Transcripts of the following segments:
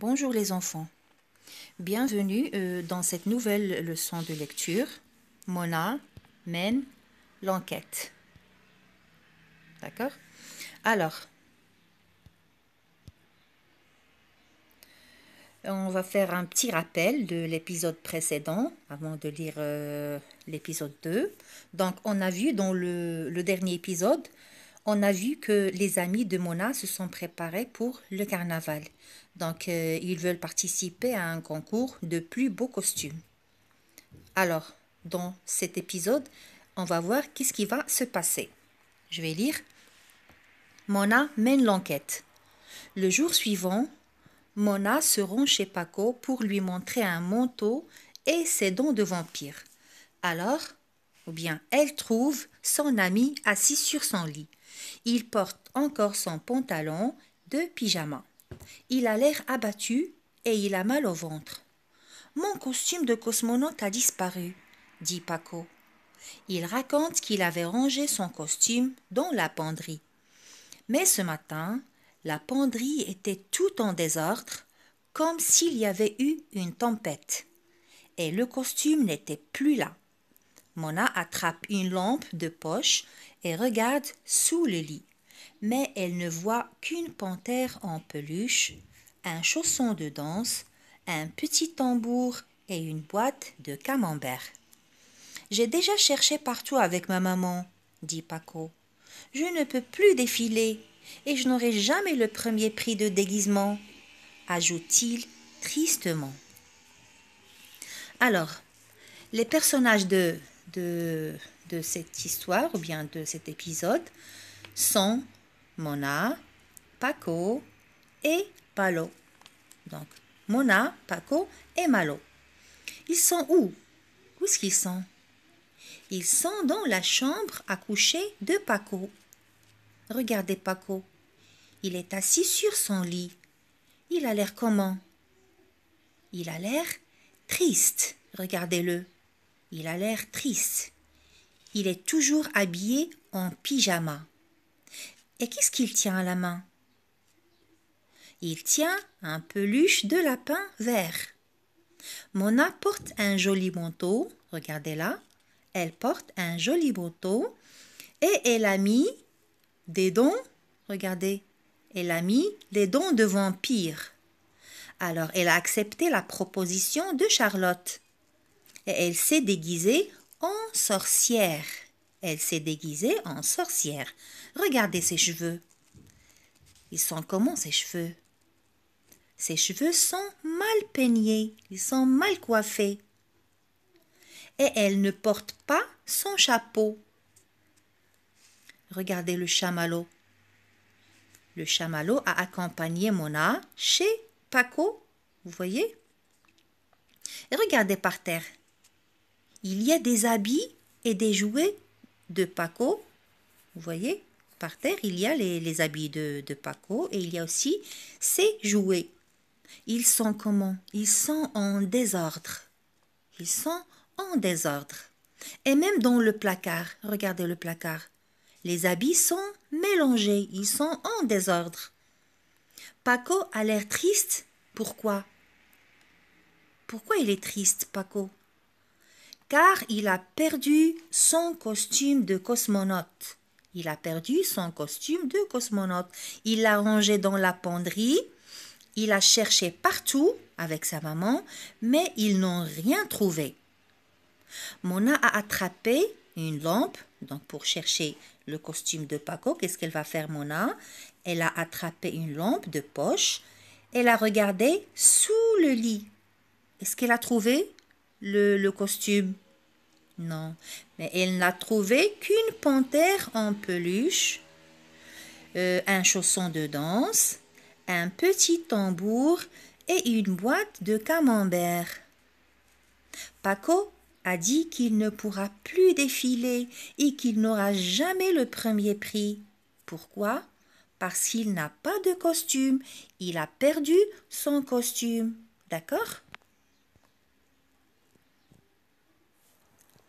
Bonjour les enfants. Bienvenue euh, dans cette nouvelle leçon de lecture. Mona mène l'enquête. D'accord Alors, on va faire un petit rappel de l'épisode précédent avant de lire euh, l'épisode 2. Donc, on a vu dans le dernier épisode on a vu que les amis de Mona se sont préparés pour le carnaval. Donc, euh, ils veulent participer à un concours de plus beaux costumes. Alors, dans cet épisode, on va voir qu'est-ce qui va se passer. Je vais lire. Mona mène l'enquête. Le jour suivant, Mona se rend chez Paco pour lui montrer un manteau et ses dents de vampire. Alors, ou bien elle trouve son ami assis sur son lit. Il porte encore son pantalon de pyjama. Il a l'air abattu et il a mal au ventre. Mon costume de cosmonaute a disparu, dit Paco. Il raconte qu'il avait rangé son costume dans la penderie. Mais ce matin, la penderie était tout en désordre, comme s'il y avait eu une tempête. Et le costume n'était plus là. Mona attrape une lampe de poche et regarde sous le lit, mais elle ne voit qu'une panthère en peluche, un chausson de danse, un petit tambour et une boîte de camembert. J'ai déjà cherché partout avec ma maman, dit Paco. Je ne peux plus défiler et je n'aurai jamais le premier prix de déguisement, ajoute-t-il tristement. Alors, les personnages de de, de cette histoire ou bien de cet épisode sont Mona, Paco et Palo. Donc, Mona, Paco et Malo. Ils sont où Où est-ce qu'ils sont Ils sont dans la chambre à coucher de Paco. Regardez Paco. Il est assis sur son lit. Il a l'air comment Il a l'air triste. Regardez-le. Il a l'air triste. Il est toujours habillé en pyjama. Et qu'est-ce qu'il tient à la main Il tient un peluche de lapin vert. Mona porte un joli manteau, regardez-la. Elle porte un joli manteau et elle a mis des dons, regardez. Elle a mis des dons de vampire. Alors elle a accepté la proposition de Charlotte et elle s'est déguisée en sorcière. Elle s'est déguisée en sorcière. Regardez ses cheveux. Ils sont comment ses cheveux Ses cheveux sont mal peignés, ils sont mal coiffés. Et elle ne porte pas son chapeau. Regardez le chamallow. Le chamallow a accompagné Mona chez Paco, vous voyez regardez par terre. Il y a des habits et des jouets de Paco. Vous voyez, par terre, il y a les, habits de, de, Paco et il y a aussi ses jouets. Ils sont comment Ils sont en désordre. Ils sont en désordre. Et même dans le placard, regardez le placard. Les habits sont mélangés, ils sont en désordre. Paco a l'air triste. Pourquoi Pourquoi il est triste, Paco car il a perdu son costume de cosmonaute. Il a perdu son costume de cosmonaute. Il l'a rangé dans la penderie. Il a cherché partout avec sa maman, mais ils n'ont rien trouvé. Mona a attrapé une lampe, donc pour chercher le costume de Paco, qu'est-ce qu'elle va faire Mona Elle a attrapé une lampe de poche, elle a regardé sous le lit. Est-ce qu'elle a trouvé le, costume Non. Mais elle n'a trouvé qu'une panthère en peluche, euh, un chausson de danse, un petit tambour et une boîte de camembert. Paco a dit qu'il ne pourra plus défiler et qu'il n'aura jamais le premier prix. Pourquoi Parce qu'il n'a pas de costume. Il a perdu son costume. D'accord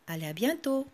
allez à bientôt